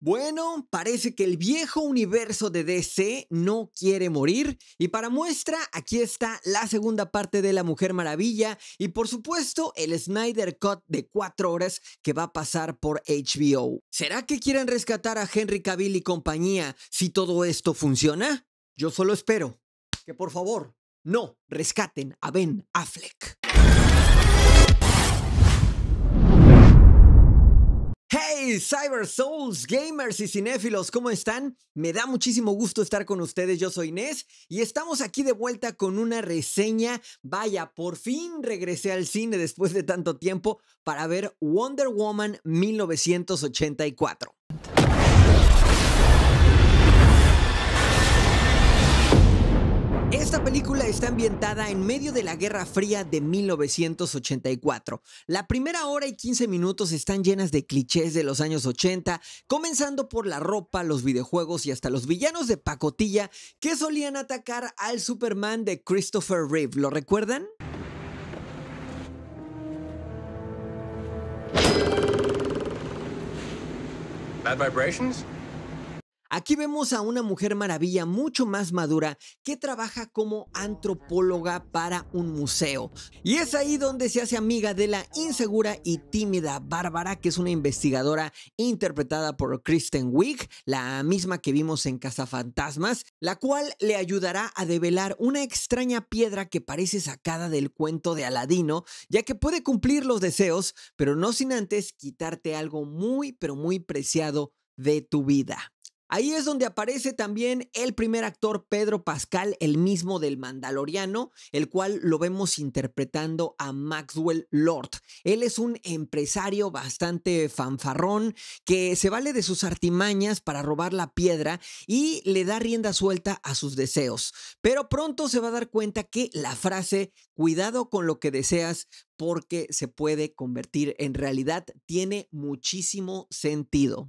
Bueno, parece que el viejo universo de DC no quiere morir y para muestra aquí está la segunda parte de La Mujer Maravilla y por supuesto el Snyder Cut de 4 horas que va a pasar por HBO. ¿Será que quieren rescatar a Henry Cavill y compañía si todo esto funciona? Yo solo espero que por favor no rescaten a Ben Affleck. Hey, Cyber Souls, gamers y cinéfilos, ¿cómo están? Me da muchísimo gusto estar con ustedes, yo soy Inés y estamos aquí de vuelta con una reseña. Vaya, por fin regresé al cine después de tanto tiempo para ver Wonder Woman 1984. Esta película está ambientada en medio de la Guerra Fría de 1984. La primera hora y 15 minutos están llenas de clichés de los años 80, comenzando por la ropa, los videojuegos y hasta los villanos de pacotilla que solían atacar al Superman de Christopher Reeve. ¿Lo recuerdan? Bad vibrations? Aquí vemos a una mujer maravilla mucho más madura que trabaja como antropóloga para un museo. Y es ahí donde se hace amiga de la insegura y tímida Bárbara, que es una investigadora interpretada por Kristen Wiig, la misma que vimos en Cazafantasmas, la cual le ayudará a develar una extraña piedra que parece sacada del cuento de Aladino, ya que puede cumplir los deseos, pero no sin antes quitarte algo muy, pero muy preciado de tu vida. Ahí es donde aparece también el primer actor Pedro Pascal, el mismo del Mandaloriano, el cual lo vemos interpretando a Maxwell Lord. Él es un empresario bastante fanfarrón que se vale de sus artimañas para robar la piedra y le da rienda suelta a sus deseos. Pero pronto se va a dar cuenta que la frase cuidado con lo que deseas porque se puede convertir en realidad tiene muchísimo sentido.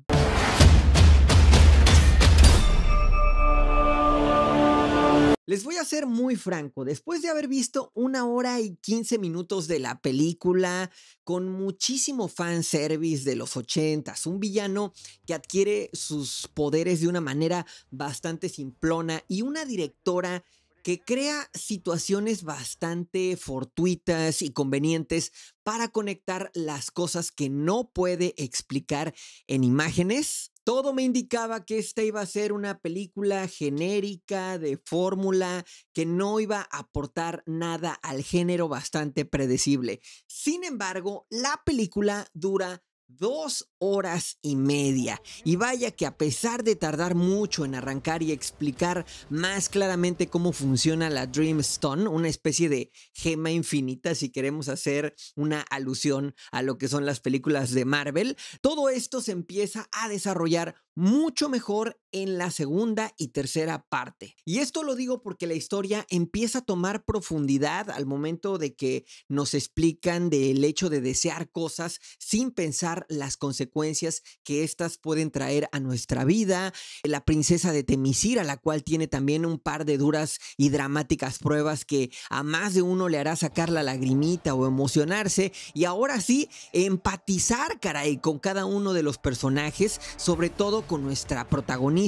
Les voy a ser muy franco, después de haber visto una hora y quince minutos de la película, con muchísimo fanservice de los ochentas, un villano que adquiere sus poderes de una manera bastante simplona y una directora que crea situaciones bastante fortuitas y convenientes para conectar las cosas que no puede explicar en imágenes. Todo me indicaba que esta iba a ser una película genérica de fórmula que no iba a aportar nada al género bastante predecible. Sin embargo, la película dura Dos horas y media. Y vaya que a pesar de tardar mucho en arrancar y explicar más claramente cómo funciona la Dreamstone, una especie de gema infinita si queremos hacer una alusión a lo que son las películas de Marvel, todo esto se empieza a desarrollar mucho mejor en la segunda y tercera parte. Y esto lo digo porque la historia empieza a tomar profundidad al momento de que nos explican del hecho de desear cosas sin pensar las consecuencias que éstas pueden traer a nuestra vida. La princesa de Temisira, la cual tiene también un par de duras y dramáticas pruebas que a más de uno le hará sacar la lagrimita o emocionarse. Y ahora sí, empatizar, caray, con cada uno de los personajes, sobre todo con nuestra protagonista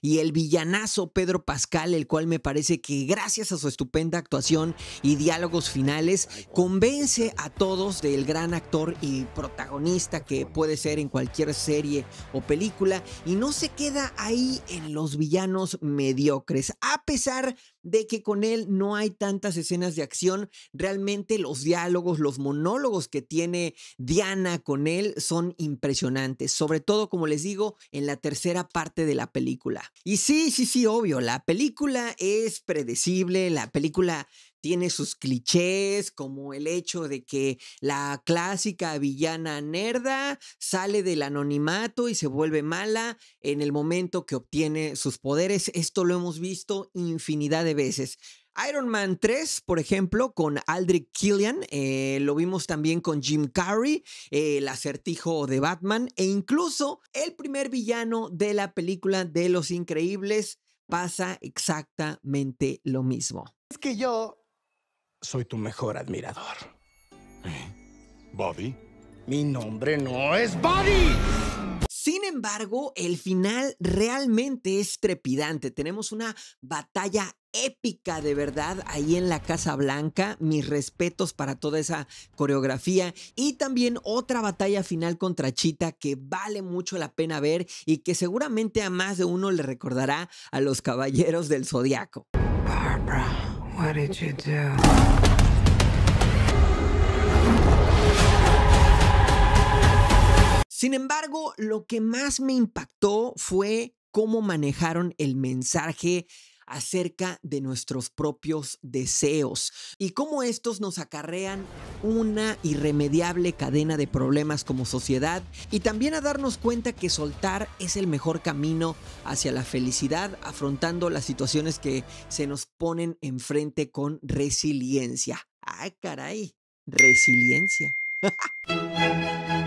y el villanazo Pedro Pascal, el cual me parece que gracias a su estupenda actuación y diálogos finales convence a todos del gran actor y protagonista que puede ser en cualquier serie o película y no se queda ahí en los villanos mediocres, a pesar de que con él no hay tantas escenas de acción. Realmente los diálogos, los monólogos que tiene Diana con él son impresionantes, sobre todo, como les digo, en la tercera parte de la película. Y sí, sí, sí, obvio, la película es predecible, la película tiene sus clichés, como el hecho de que la clásica villana nerda sale del anonimato y se vuelve mala en el momento que obtiene sus poderes. Esto lo hemos visto infinidad de veces. Iron Man 3, por ejemplo, con Aldrich Killian, eh, lo vimos también con Jim Carrey, eh, el acertijo de Batman, e incluso el primer villano de la película de Los Increíbles pasa exactamente lo mismo. Es que yo soy tu mejor admirador. ¿Bobby? Mi nombre no es Bobby. Sin embargo, el final realmente es trepidante. Tenemos una batalla épica de verdad ahí en la Casa Blanca. Mis respetos para toda esa coreografía. Y también otra batalla final contra Chita que vale mucho la pena ver y que seguramente a más de uno le recordará a los Caballeros del Zodiaco. Barbara. Sin embargo, lo que más me impactó fue cómo manejaron el mensaje acerca de nuestros propios deseos y cómo estos nos acarrean una irremediable cadena de problemas como sociedad y también a darnos cuenta que soltar es el mejor camino hacia la felicidad afrontando las situaciones que se nos ponen enfrente con resiliencia. ¡Ay, caray! Resiliencia.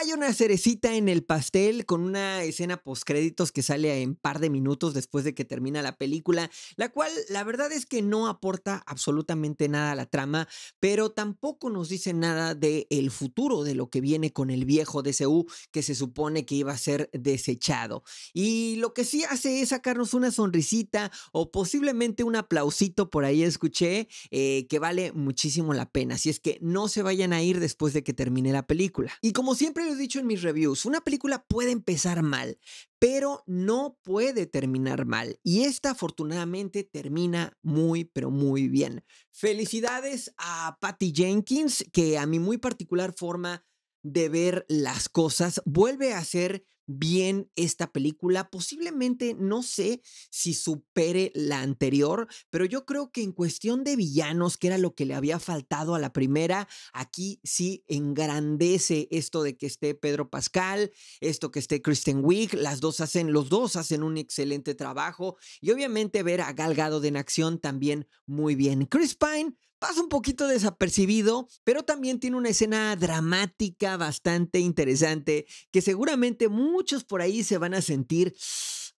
hay una cerecita en el pastel con una escena postcréditos que sale en par de minutos después de que termina la película, la cual la verdad es que no aporta absolutamente nada a la trama, pero tampoco nos dice nada de el futuro de lo que viene con el viejo DCU que se supone que iba a ser desechado. Y lo que sí hace es sacarnos una sonrisita o posiblemente un aplausito por ahí escuché eh, que vale muchísimo la pena. si es que no se vayan a ir después de que termine la película. Y como siempre he dicho en mis reviews, una película puede empezar mal, pero no puede terminar mal. Y esta afortunadamente termina muy, pero muy bien. Felicidades a Patty Jenkins, que a mi muy particular forma de ver las cosas vuelve a ser bien esta película. Posiblemente no sé si supere la anterior, pero yo creo que en cuestión de villanos, que era lo que le había faltado a la primera, aquí sí engrandece esto de que esté Pedro Pascal, esto que esté Kristen Wiig, las dos hacen, los dos hacen un excelente trabajo y obviamente ver a Galgado de en acción también muy bien. Chris Pine pasa un poquito desapercibido, pero también tiene una escena dramática bastante interesante que seguramente muchos por ahí se van a sentir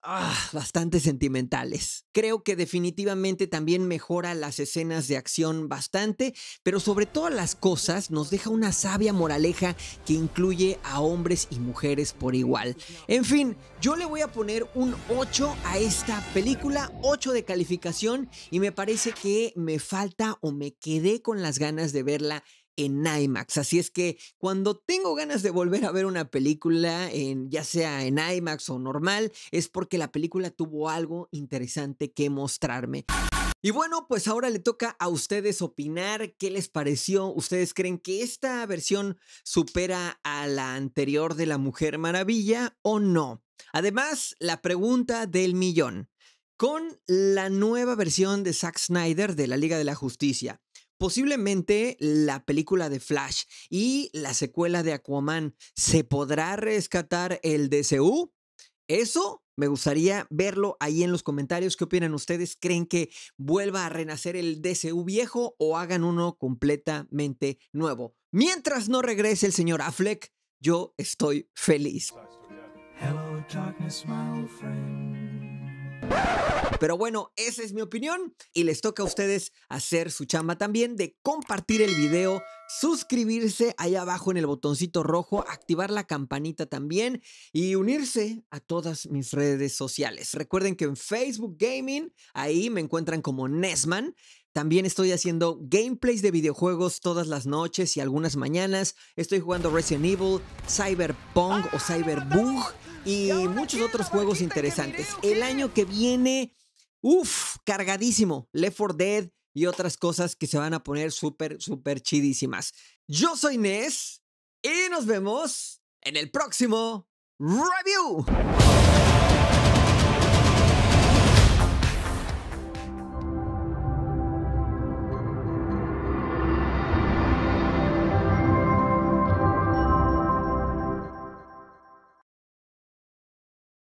ah, bastante sentimentales. Creo que definitivamente también mejora las escenas de acción bastante, pero sobre todas las cosas nos deja una sabia moraleja que incluye a hombres y mujeres por igual. En fin, yo le voy a poner un 8 a esta película, 8 de calificación, y me parece que me falta o me quedé con las ganas de verla en IMAX. Así es que cuando tengo ganas de volver a ver una película, en, ya sea en IMAX o normal, es porque la película tuvo algo interesante que mostrarme. Y bueno, pues ahora le toca a ustedes opinar qué les pareció. ¿Ustedes creen que esta versión supera a la anterior de La Mujer Maravilla o no? Además, la pregunta del millón. Con la nueva versión de Zack Snyder de la Liga de la Justicia, Posiblemente la película de Flash y la secuela de Aquaman. ¿Se podrá rescatar el DCU? Eso me gustaría verlo ahí en los comentarios. ¿Qué opinan ustedes? ¿Creen que vuelva a renacer el DCU viejo o hagan uno completamente nuevo? Mientras no regrese el señor Affleck, yo estoy feliz. Pero bueno, esa es mi opinión y les toca a ustedes hacer su chamba también de compartir el video, suscribirse ahí abajo en el botoncito rojo, activar la campanita también y unirse a todas mis redes sociales. Recuerden que en Facebook Gaming, ahí me encuentran como Nesman. También estoy haciendo gameplays de videojuegos todas las noches y algunas mañanas. Estoy jugando Resident Evil, Cyberpunk o ah, Cyberbug y muchos otros juegos interesantes. El año que viene, uff, cargadísimo. Left 4 Dead y otras cosas que se van a poner súper, súper chidísimas. Yo soy Ness y nos vemos en el próximo review.